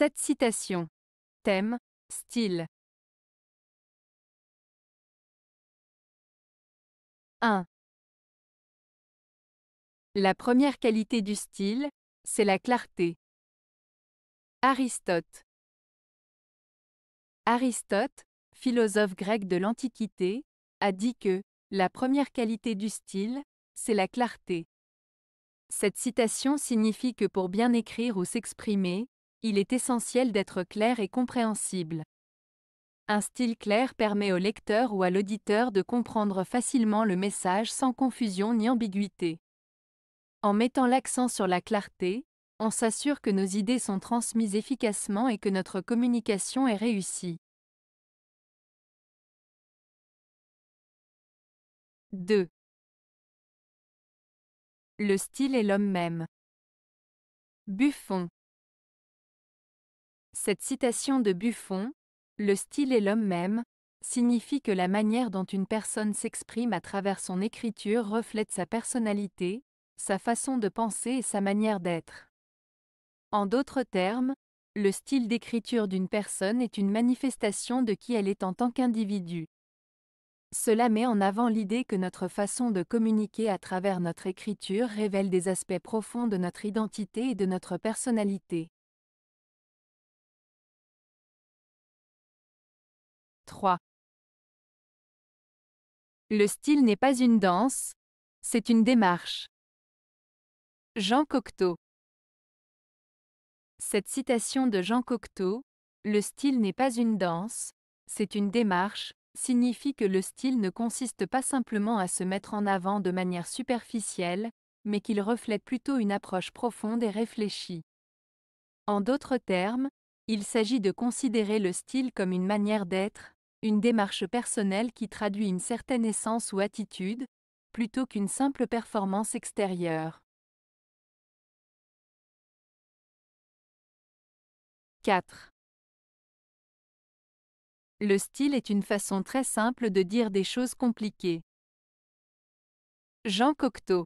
Cette citation. Thème, style. 1. La première qualité du style, c'est la clarté. Aristote. Aristote, philosophe grec de l'Antiquité, a dit que la première qualité du style, c'est la clarté. Cette citation signifie que pour bien écrire ou s'exprimer, il est essentiel d'être clair et compréhensible. Un style clair permet au lecteur ou à l'auditeur de comprendre facilement le message sans confusion ni ambiguïté. En mettant l'accent sur la clarté, on s'assure que nos idées sont transmises efficacement et que notre communication est réussie. 2. Le style est l'homme même. Buffon cette citation de Buffon, Le style est l'homme même, signifie que la manière dont une personne s'exprime à travers son écriture reflète sa personnalité, sa façon de penser et sa manière d'être. En d'autres termes, le style d'écriture d'une personne est une manifestation de qui elle est en tant qu'individu. Cela met en avant l'idée que notre façon de communiquer à travers notre écriture révèle des aspects profonds de notre identité et de notre personnalité. 3. Le style n'est pas une danse, c'est une démarche. Jean Cocteau Cette citation de Jean Cocteau, Le style n'est pas une danse, c'est une démarche, signifie que le style ne consiste pas simplement à se mettre en avant de manière superficielle, mais qu'il reflète plutôt une approche profonde et réfléchie. En d'autres termes, il s'agit de considérer le style comme une manière d'être, une démarche personnelle qui traduit une certaine essence ou attitude, plutôt qu'une simple performance extérieure. 4. Le style est une façon très simple de dire des choses compliquées. Jean Cocteau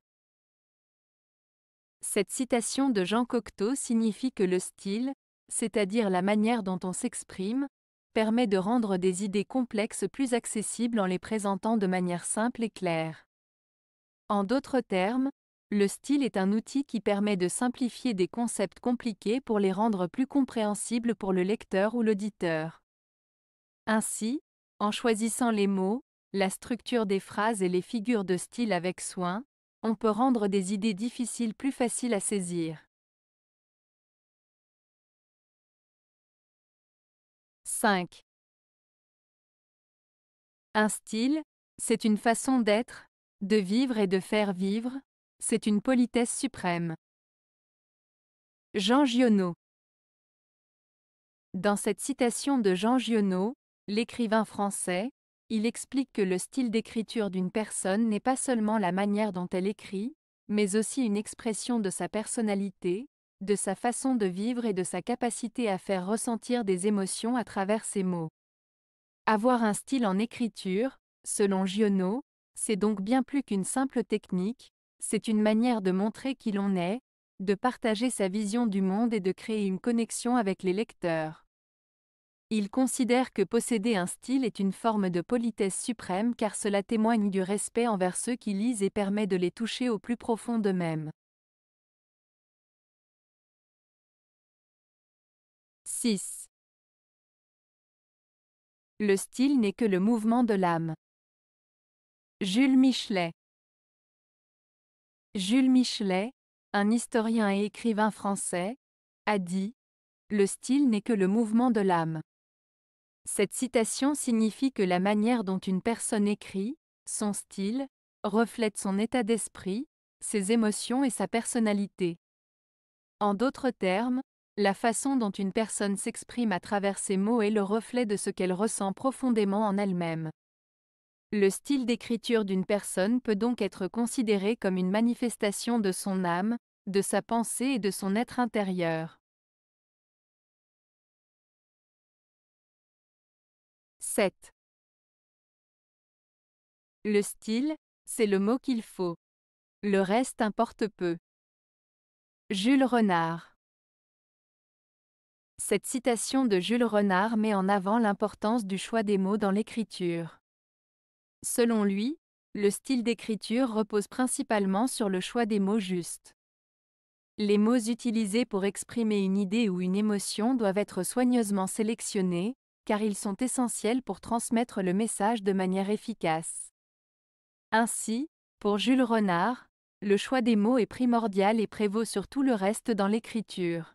Cette citation de Jean Cocteau signifie que le style, c'est-à-dire la manière dont on s'exprime, permet de rendre des idées complexes plus accessibles en les présentant de manière simple et claire. En d'autres termes, le style est un outil qui permet de simplifier des concepts compliqués pour les rendre plus compréhensibles pour le lecteur ou l'auditeur. Ainsi, en choisissant les mots, la structure des phrases et les figures de style avec soin, on peut rendre des idées difficiles plus faciles à saisir. 5. Un style, c'est une façon d'être, de vivre et de faire vivre, c'est une politesse suprême. Jean Giono Dans cette citation de Jean Giono, l'écrivain français, il explique que le style d'écriture d'une personne n'est pas seulement la manière dont elle écrit, mais aussi une expression de sa personnalité, de sa façon de vivre et de sa capacité à faire ressentir des émotions à travers ses mots. Avoir un style en écriture, selon Giono, c'est donc bien plus qu'une simple technique, c'est une manière de montrer qui l'on est, de partager sa vision du monde et de créer une connexion avec les lecteurs. Il considère que posséder un style est une forme de politesse suprême car cela témoigne du respect envers ceux qui lisent et permet de les toucher au plus profond d'eux-mêmes. 6. Le style n'est que le mouvement de l'âme. Jules Michelet Jules Michelet, un historien et écrivain français, a dit ⁇ Le style n'est que le mouvement de l'âme ⁇ Cette citation signifie que la manière dont une personne écrit, son style, reflète son état d'esprit, ses émotions et sa personnalité. En d'autres termes, la façon dont une personne s'exprime à travers ses mots est le reflet de ce qu'elle ressent profondément en elle-même. Le style d'écriture d'une personne peut donc être considéré comme une manifestation de son âme, de sa pensée et de son être intérieur. « 7. Le style, c'est le mot qu'il faut. Le reste importe peu. Jules Renard cette citation de Jules Renard met en avant l'importance du choix des mots dans l'écriture. Selon lui, le style d'écriture repose principalement sur le choix des mots justes. Les mots utilisés pour exprimer une idée ou une émotion doivent être soigneusement sélectionnés, car ils sont essentiels pour transmettre le message de manière efficace. Ainsi, pour Jules Renard, le choix des mots est primordial et prévaut sur tout le reste dans l'écriture.